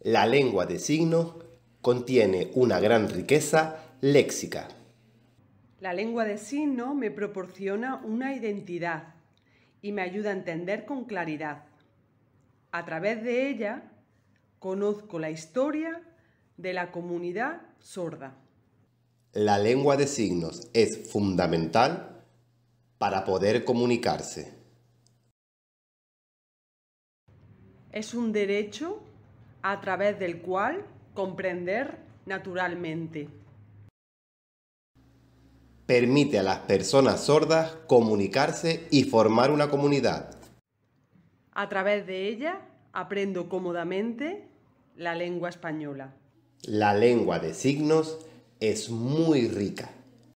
La lengua de signos contiene una gran riqueza léxica. La lengua de signos me proporciona una identidad y me ayuda a entender con claridad. A través de ella conozco la historia de la comunidad sorda. La lengua de signos es fundamental para poder comunicarse. Es un derecho a través del cual comprender naturalmente. Permite a las personas sordas comunicarse y formar una comunidad. A través de ella aprendo cómodamente la lengua española. La lengua de signos es muy rica.